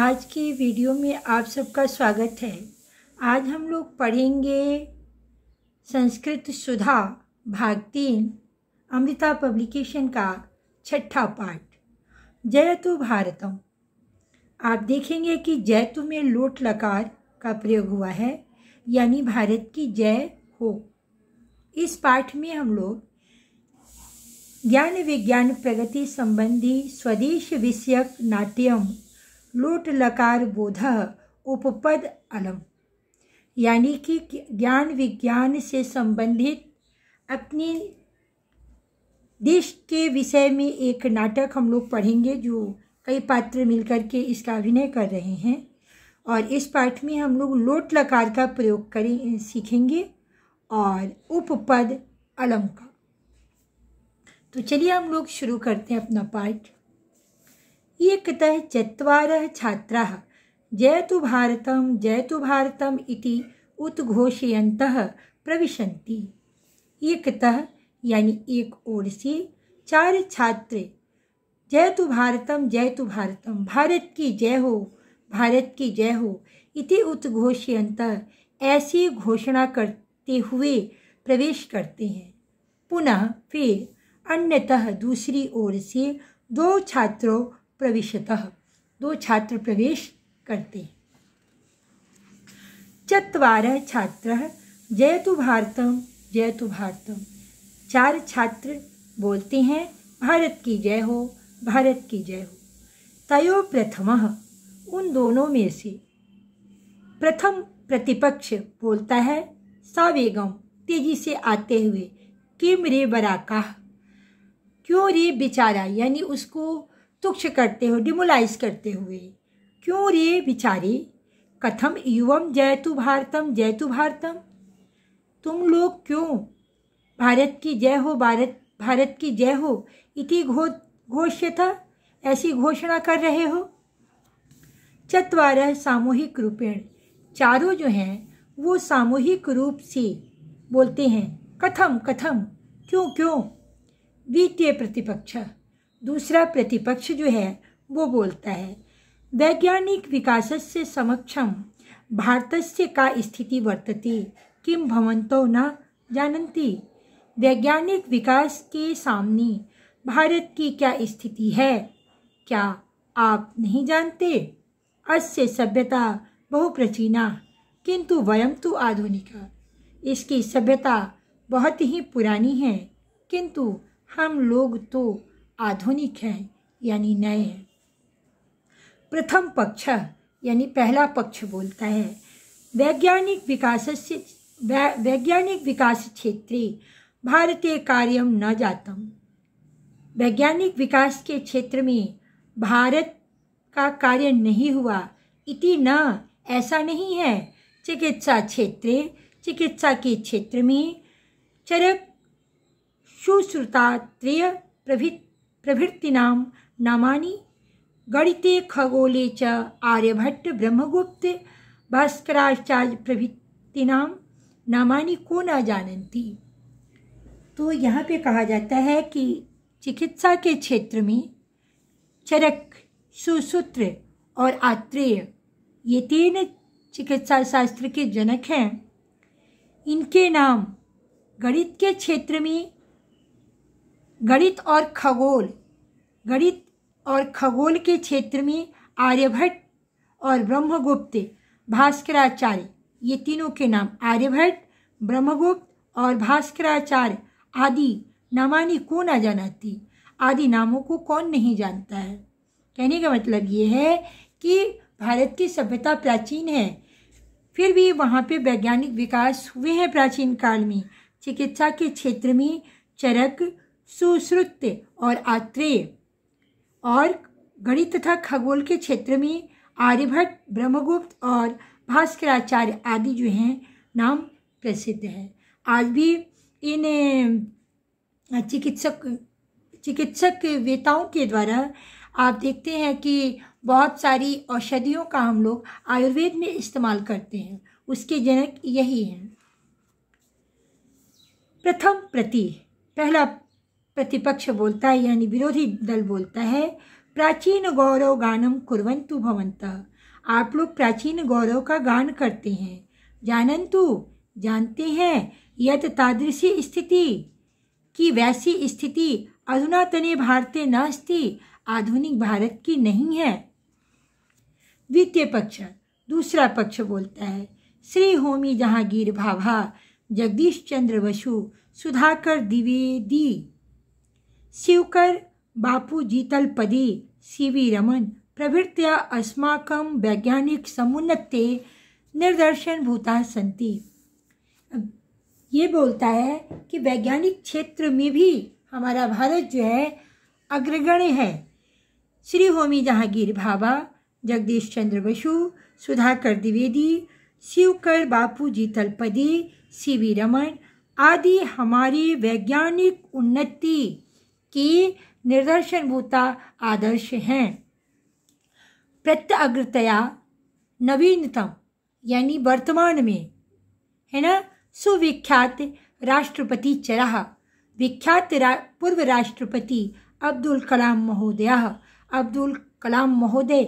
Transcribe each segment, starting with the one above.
आज के वीडियो में आप सबका स्वागत है आज हम लोग पढ़ेंगे संस्कृत सुधा भाग तीन अमृता पब्लिकेशन का छठा पाठ जय तो भारतम आप देखेंगे कि जय तो में लोट लकार का प्रयोग हुआ है यानी भारत की जय हो इस पाठ में हम लोग ज्ञान विज्ञान प्रगति संबंधी स्वदेश विषयक नाट्यम लोट लकार बोध उपपद अलम यानी कि ज्ञान विज्ञान से संबंधित अपने देश के विषय में एक नाटक हम लोग पढ़ेंगे जो कई पात्र मिलकर के इसका अभिनय कर रहे हैं और इस पाठ में हम लोग लोट लकार का प्रयोग करें सीखेंगे और उपपद अलम का तो चलिए हम लोग शुरू करते हैं अपना पाठ एकतः जय तो भारत जय तो भारत इति उद्घोषय प्रविशन्ति एकतः यानी एक ओर से चार छात्र जय तो भारत जय तो भारत भारत की जय हो भारत की जय हो इति उद्घोषयंतः ऐसी घोषणा करते हुए प्रवेश करते हैं पुनः फिर अन्यतः दूसरी ओर से दो छात्रों प्रविशतः दो छात्र प्रवेश करते छात्र जय जयतु भारतम जयतु भारतम चार छात्र बोलते हैं भारत की जय हो भारत की जय हो तयो प्रथम उन दोनों में से प्रथम प्रतिपक्ष बोलता है सवेगम तेजी से आते हुए किम रे बराका क्यों रे बेचारा यानी उसको तुक्ष करते हो डिमोलाइज करते हुए क्यों रे बिचारे कथम जय जयतु भारतम जयतु भारतम तुम लोग क्यों भारत की जय हो भारत भारत की जय हो इति घो घोष्य था ऐसी घोषणा कर रहे हो चतवारह सामूहिक रूपेण चारों जो हैं वो सामूहिक रूप से बोलते हैं कथम कथम क्यों क्यों द्वितीय प्रतिपक्ष दूसरा प्रतिपक्ष जो है वो बोलता है वैज्ञानिक विकास से समक्षम भारत से का स्थिति वर्तती किम भवंतो न जानती वैज्ञानिक विकास के सामने भारत की क्या स्थिति है क्या आप नहीं जानते अस्य सभ्यता बहु प्राचीना किंतु वयम तो आधुनिका इसकी सभ्यता बहुत ही पुरानी है किंतु हम लोग तो आधुनिक है यानी नए हैं प्रथम पक्ष यानी पहला पक्ष बोलता है वैज्ञानिक विकास से वैज्ञानिक विकास क्षेत्रे भारतीय कार्यम न जातम वैज्ञानिक विकास के क्षेत्र में भारत का कार्य नहीं हुआ इति न ऐसा नहीं है चिकित्सा क्षेत्र चिकित्सा के क्षेत्र में चरक सुश्रुतात्रेय प्रभृति प्रभृतीनां नामानि गणिते खगोले च आर्यभट्ट ब्रह्मगुप्त भास्कराचार्य प्रभृतीनां नामानि को न जानती तो यहाँ पे कहा जाता है कि चिकित्सा के क्षेत्र में चरक सुसूत्र और आत्रेय ये तीन चिकित्सा शास्त्र के जनक हैं इनके नाम गणित के क्षेत्र में गणित और खगोल गणित और खगोल के क्षेत्र में आर्यभट्ट और ब्रह्मगुप्त भास्कराचार्य ये तीनों के नाम आर्यभट्ट ब्रह्मगुप्त और भास्कराचार्य आदि नामानी को ना जाना आदि नामों को कौन नहीं जानता है कहने का मतलब ये है कि भारत की सभ्यता प्राचीन है फिर भी वहाँ पे वैज्ञानिक विकास हुए हैं प्राचीन काल में चिकित्सा के क्षेत्र में चरक सुश्रुत्य और आत्रेय और गणित तथा खगोल के क्षेत्र में आर्यभट्ट ब्रह्मगुप्त और भास्कराचार्य आदि जो हैं नाम प्रसिद्ध है आज भी इन चिकित्सक चिकित्सक वेताओं के द्वारा आप देखते हैं कि बहुत सारी औषधियों का हम लोग आयुर्वेद में इस्तेमाल करते हैं उसके जनक यही हैं प्रथम प्रति पहला प्रतिपक्ष बोलता है यानी विरोधी दल बोलता है प्राचीन गौरव गानम कुरंतु भवंतः आप लोग प्राचीन गौरव का गान करते हैं जानंतु जानते हैं यत तादृशी स्थिति की वैसी स्थिति अधुनातने भारत नास्ति आधुनिक भारत की नहीं है द्वितीय पक्ष दूसरा पक्ष बोलता है श्री होमी जहांगीर भाभा जगदीश चंद्र वसु सुधाकर द्विवेदी शिवकर बापू जीतलपदी सी वी रमन वैज्ञानिक समुन्नते निर्दर्शन निर्दर्शनभूता सन्ति ये बोलता है कि वैज्ञानिक क्षेत्र में भी हमारा भारत जो है अग्रगण्य है श्री होमी जहांगीर भाभा जगदीश चंद्र बसु सुधाकर द्विवेदी शिवकर बापू जीतल पदी सी वी रमन आदि हमारी वैज्ञानिक उन्नति की भूता आदर्श हैं प्रत्यग्रतया नवीनतम यानी वर्तमान में है ना सुविख्यात राष्ट्रपति चरा विख्यात रा, पूर्व राष्ट्रपति अब्दुल कलाम महोदय अब्दुल कलाम महोदय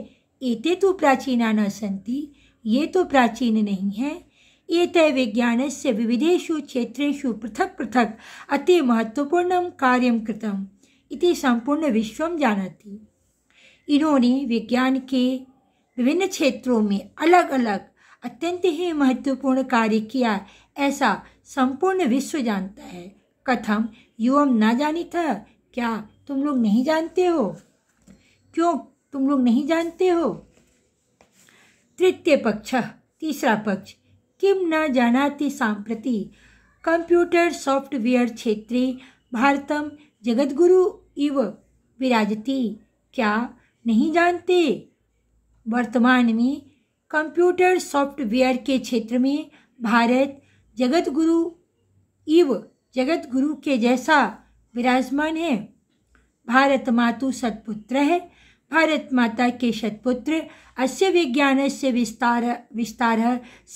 एते तो प्राचीना न सी ये तो प्राचीन नहीं है हैं विज्ञान से विविधेशु क्षेत्रेषु पृथक पृथक अति महत्वपूर्ण कार्य कृतम इति संपूर्ण विश्वम जानती इन्होंने विज्ञान के विभिन्न क्षेत्रों में अलग अलग अत्यंत ही महत्वपूर्ण कार्य किया ऐसा संपूर्ण विश्व जानता है कथम युवम ना जानी था क्या तुम लोग नहीं जानते हो क्यों तुम लोग नहीं जानते हो तृतीय पक्ष तीसरा पक्ष किम न जानाति सांप्रति कंप्यूटर सॉफ्टवेयर क्षेत्रे भारतम जगद्गुरु इव विराजती क्या नहीं जानते वर्तमान में कंप्यूटर सॉफ्टवेयर के क्षेत्र में भारत जगत गुरु इव जगत गुरु के जैसा विराजमान है भारत मातु सतपुत्र है भारत माता के सतपुत्र अस्य विज्ञान से विस्तार विस्तार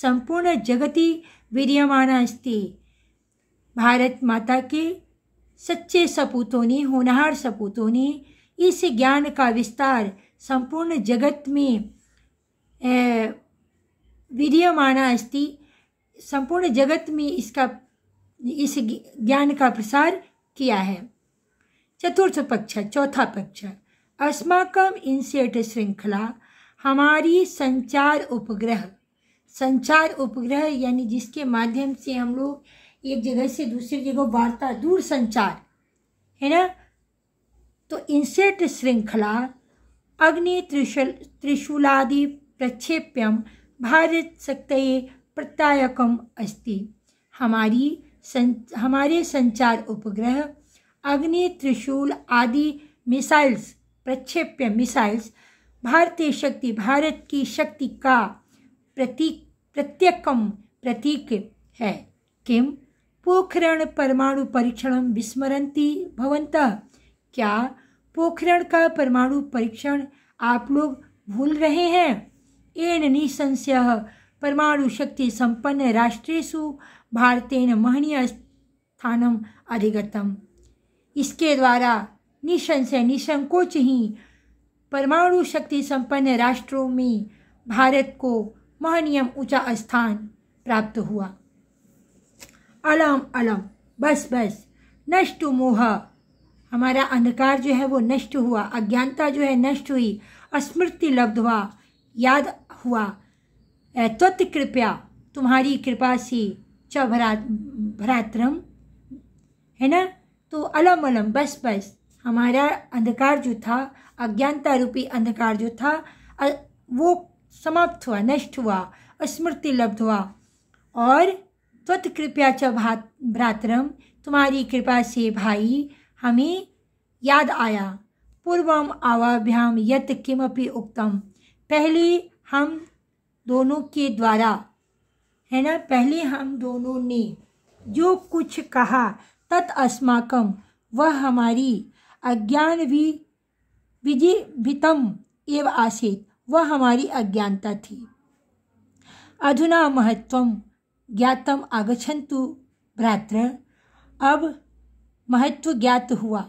संपूर्ण जगति विद्यमान अस्ति भारत माता के सच्चे सपूतों ने होनहार सपूतों ने इस ज्ञान का विस्तार संपूर्ण जगत में विधीयमाना अस्ति संपूर्ण जगत में इसका इस ज्ञान का प्रसार किया है चतुर्थ पक्ष चौथा पक्ष अस्माकम इंसेट श्रृंखला हमारी संचार उपग्रह संचार उपग्रह यानी जिसके माध्यम से हम लोग एक जगह से दूसरी जगह वार्ता दूर संचार है ना तो इंसेट श्रृंखला अग्नि त्रिशल त्रिशूलादि प्रक्षेप्यम भारत शक्त प्रत्यायकम अस्ति हमारी सं, हमारे संचार उपग्रह अग्नि त्रिशूल आदि मिसाइल्स प्रक्षेप्य मिसाइल्स भारतीय शक्ति भारत की शक्ति का प्रतीक प्रत्यकम प्रतीक है किम पोखरण परमाणु परीक्षण विस्मरती भवंत क्या पोखरण का परमाणु परीक्षण आप लोग भूल रहे हैं एन निसंशय परमाणु शक्ति संपन्न राष्ट्रेशु भारतेन महनीय स्थानम अधिगतम इसके द्वारा निसंशय निसंकोच ही परमाणु शक्ति संपन्न राष्ट्रों में भारत को महनीय ऊंचा स्थान प्राप्त हुआ अलम अलम बस बस नष्ट मोह हमारा अंधकार जो है वो नष्ट हुआ अज्ञानता जो है नष्ट हुई स्मृति लब्ध हुआ याद हुआ तत्व कृपया तुम्हारी कृपा से च भरा भरात्रम है ना तो अलम अलम बस बस हमारा अंधकार जो था अज्ञानता रूपी अंधकार जो था वो समाप्त हुआ नष्ट हुआ स्मृति लब्ध हुआ और त्वत कृपया च भा भ्रातरम तुम्हारी कृपा से भाई हमें याद आया पूर्व आवाभ्याम यत किमपि उक्तम पहले हम दोनों के द्वारा है ना पहले हम दोनों ने जो कुछ कहा तत् अस्माकम वह हमारी अज्ञान भी विजिभितम एव आसित वह हमारी अज्ञानता थी अधुना महत्वम ज्ञातम आगछंतु भ्रात्र अब महत्व ज्ञात हुआ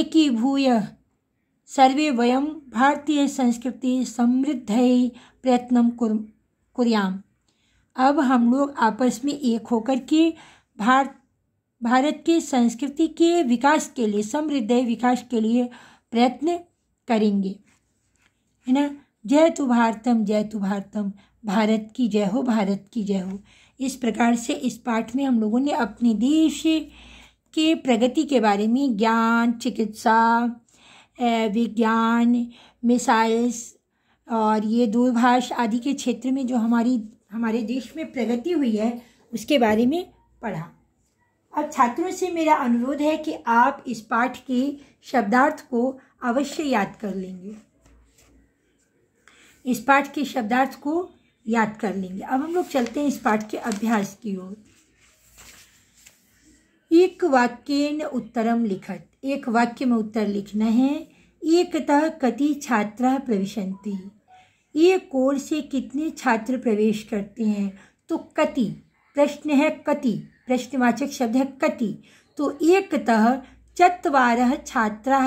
एकी भूय सर्वे वयम भारतीय संस्कृति समृद्ध प्रयत्न कुरियाम अब हम लोग आपस में एक होकर के भारत भारत की संस्कृति के विकास के लिए समृद्ध विकास के लिए प्रयत्न करेंगे है ना जय तु भारतम जय तु भारतम भारत की जय हो भारत की जय हो इस प्रकार से इस पाठ में हम लोगों ने अपने देश के प्रगति के बारे में ज्ञान चिकित्सा विज्ञान मिसाइल्स और ये दूरभाष आदि के क्षेत्र में जो हमारी हमारे देश में प्रगति हुई है उसके बारे में पढ़ा अब छात्रों से मेरा अनुरोध है कि आप इस पाठ के शब्दार्थ को अवश्य याद कर लेंगे इस पाठ के शब्दार्थ को याद कर लेंगे अब हम लोग चलते हैं इस पाठ के अभ्यास की ओर एक वाक्यन उत्तरम लिखत एक वाक्य में उत्तर लिखना है एकतः कति छात्रा प्रविशंति एक कोर से कितने छात्र प्रवेश करते हैं तो कति प्रश्न है कति प्रश्नवाचक शब्द है कति तो एकतः चतवार छात्रा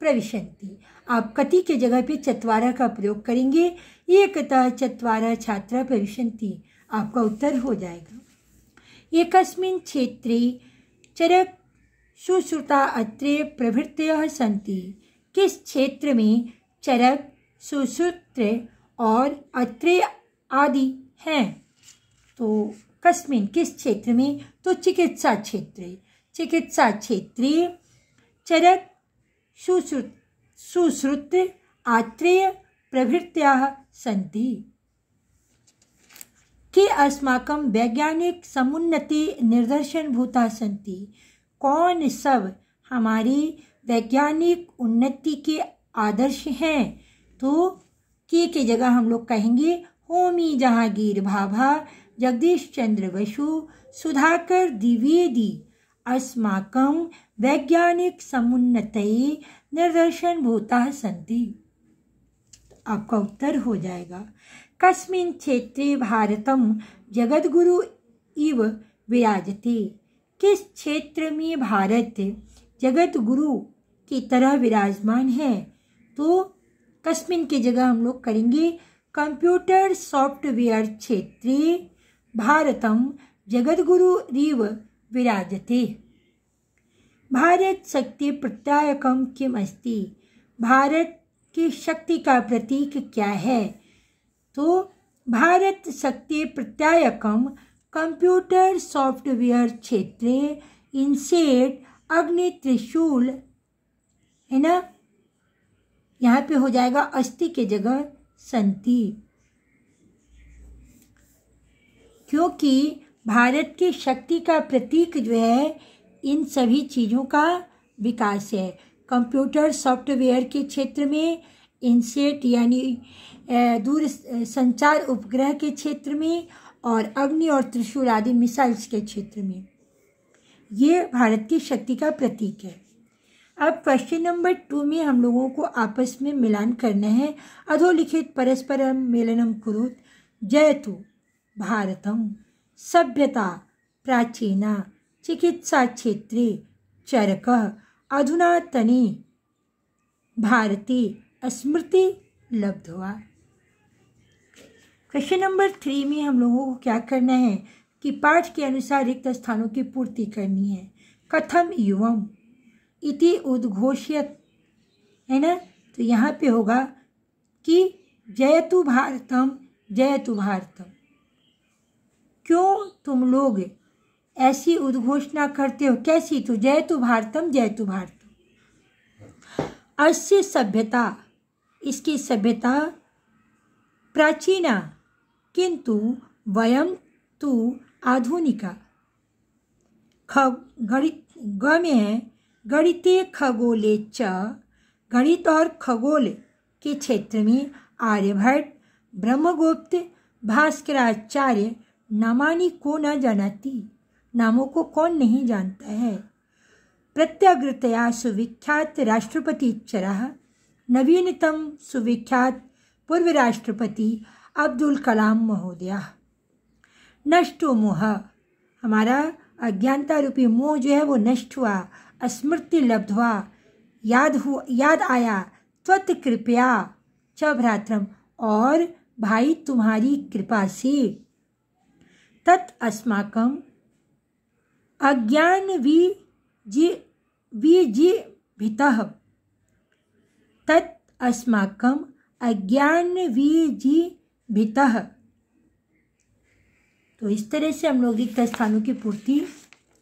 प्रविशंति आप कति के जगह पे चतवारा का प्रयोग करेंगे एक चतवारह छात्रा प्रविशंति आपका उत्तर हो जाएगा एक क्षेत्रे चरक सुश्रुता अत्रे प्रभृत सन्ति किस क्षेत्र में चरक सुश्रुत्र और अत्रे आदि हैं तो कस्मिन किस क्षेत्र में तो चिकित्सा क्षेत्र चिकित्सा क्षेत्रे चरक सुश्रुत सुश्रुत आत्रेय प्रभृत्या सी के अस्माक वैज्ञानिक समुन्नति निर्दर्शन भूता सी कौन सब हमारी वैज्ञानिक उन्नति के आदर्श हैं तो के के जगह हम लोग कहेंगे होमी जहांगीर भाभा जगदीश चंद्र बसु सुधाकर द्विवेदी अस्माकं वैज्ञानिक वैज्ञानिकसमुन्नतये निदर्शनभूताः सन्ति आपका उत्तर हो जाएगा कस्मिन क्षेत्रे भारत जगद्गुरु इव विराजते किस क्षेत्र में भारत जगत गुरु की तरह विराजमान है तो कस्मिन की जगह हम लोग करेंगे कंप्यूटर सॉफ्टवेयर क्षेत्रे भारतम जगद्गुरु रीव विराजते भारत शक्ति प्रत्यायकम किम अस्ति भारत की शक्ति का प्रतीक क्या है तो भारत शक्ति प्रत्यायक कंप्यूटर सॉफ्टवेयर क्षेत्र इनसेट अग्नि त्रिशूल है ना यहाँ पे हो जाएगा अस्थि के जगह संति क्योंकि भारत की शक्ति का प्रतीक जो है इन सभी चीज़ों का विकास है कंप्यूटर सॉफ्टवेयर के क्षेत्र में इनसेट यानी दूर संचार उपग्रह के क्षेत्र में और अग्नि और त्रिशूल आदि मिसाइल्स के क्षेत्र में ये भारत की शक्ति का प्रतीक है अब क्वेश्चन नंबर टू में हम लोगों को आपस में मिलान करना है अधोलिखित परस्परम मिलनम कुरुत जयतु भारतम सभ्यता प्राचीना चिकित्सा चिकित्साक्षेत्रे चरक अधुनातने भारतीय स्मृति लब्ध हुआ क्वेश्चन नंबर थ्री में हम लोगों को क्या करना है कि पाठ के अनुसार रिक्त स्थानों की पूर्ति करनी है कथम युवम इति उद्घोषित है ना तो यहाँ पे होगा कि जयतु भारतम जयतु भारतम क्यों तुम लोग ऐसी उद्घोषणा करते हो कैसी तो जय तु भारतम जय तु भारतम अस्य सभ्यता इसकी सभ्यता प्राचीना किंतु वयम तु आधुनिका खग गणित ग में है गणित खगोले च गणित और खगोल के क्षेत्र में आर्यभट्ट ब्रह्मगुप्त भास्कराचार्य नमानी को न जानती नामों को कौन नहीं जानता है प्रत्यागृतया सुविख्यात राष्ट्रपतिचरा नवीनतम सुविख्यात पूर्व राष्ट्रपति अब्दुल कलाम महोदया नष्टो मोह हमारा अज्ञानता रूपी मोह जो है वो नष्ट हुआ स्मृति लब्ध हुआ याद हुआ याद आया त्वत कृपया च भ्रातरम और भाई तुम्हारी कृपा से तत् अस्माकम अज्ञान जी विजिभितः तत् जी अज्ञानविजिभितः तो इस तरह से हम लोग रिक्त स्थानों की पूर्ति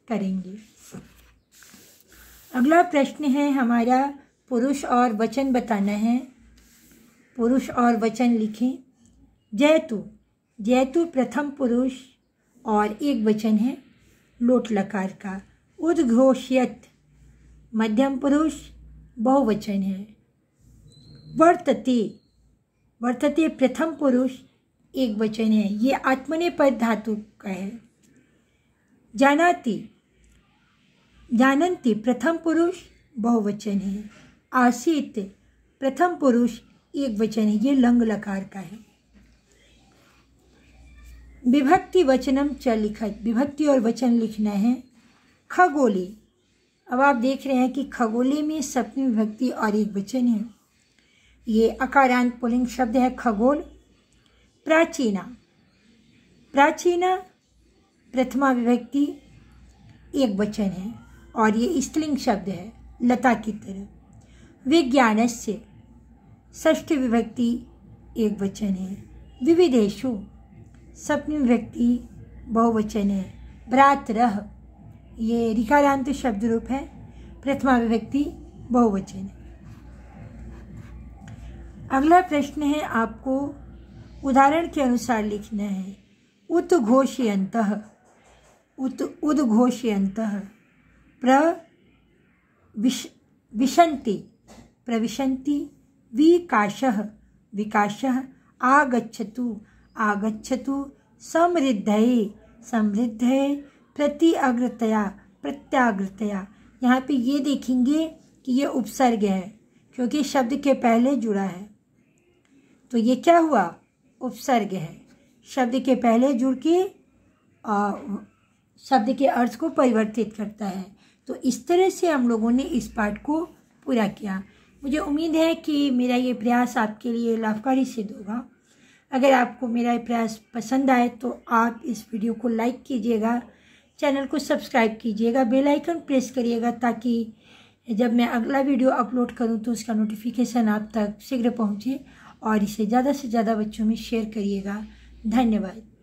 करेंगे अगला प्रश्न है हमारा पुरुष और वचन बताना है पुरुष और वचन लिखें जयतु जयतु प्रथम पुरुष और एक वचन है लोट लकार का उद्घोषयत मध्यम पुरुष बहुवचन है वर्तते वर्तते प्रथम पुरुष एक वचन है ये आत्मने पर धातु का है जानाति जानन्ति प्रथम पुरुष बहुवचन है आसीत प्रथम पुरुष एक वचन है ये लंग लकार का है विभक्ति वचनम च लिख विभक्ति और वचन लिखना है खगोली अब आप देख रहे हैं कि खगोली में सप्तमी विभक्ति और एक वचन है ये अकारांत पुलिंग शब्द है खगोल प्राचीना प्राचीना प्रथमा विभक्ति एक वचन है और ये स्त्रिंग शब्द है लता की तरह विज्ञान से ष्ठ विभक्ति एक वचन है विविधेशु सप्तमी व्यक्ति बहुवचन है भ्रातर ये रिकारांत शब्द रूप है प्रथमा व्यक्ति बहुवचन अगला प्रश्न है आपको उदाहरण के अनुसार लिखना है उत्घोषयंत उत उद्घोषयंत प्र विशंति प्रविशंति विकाश विकाश आगछतु आगछत समृद्ध समृद्ध प्रति अग्रतया प्रत्याग्रतया यहाँ पे ये देखेंगे कि ये उपसर्ग है क्योंकि शब्द के पहले जुड़ा है तो ये क्या हुआ उपसर्ग है शब्द के पहले जुड़ के शब्द के अर्थ को परिवर्तित करता है तो इस तरह से हम लोगों ने इस पाठ को पूरा किया मुझे उम्मीद है कि मेरा ये प्रयास आपके लिए लाभकारी सिद्ध होगा अगर आपको मेरा प्रयास पसंद आए तो आप इस वीडियो को लाइक कीजिएगा चैनल को सब्सक्राइब कीजिएगा बेल आइकन प्रेस करिएगा ताकि जब मैं अगला वीडियो अपलोड करूं तो उसका नोटिफिकेशन आप तक शीघ्र पहुंचे और इसे ज़्यादा से ज़्यादा बच्चों में शेयर करिएगा धन्यवाद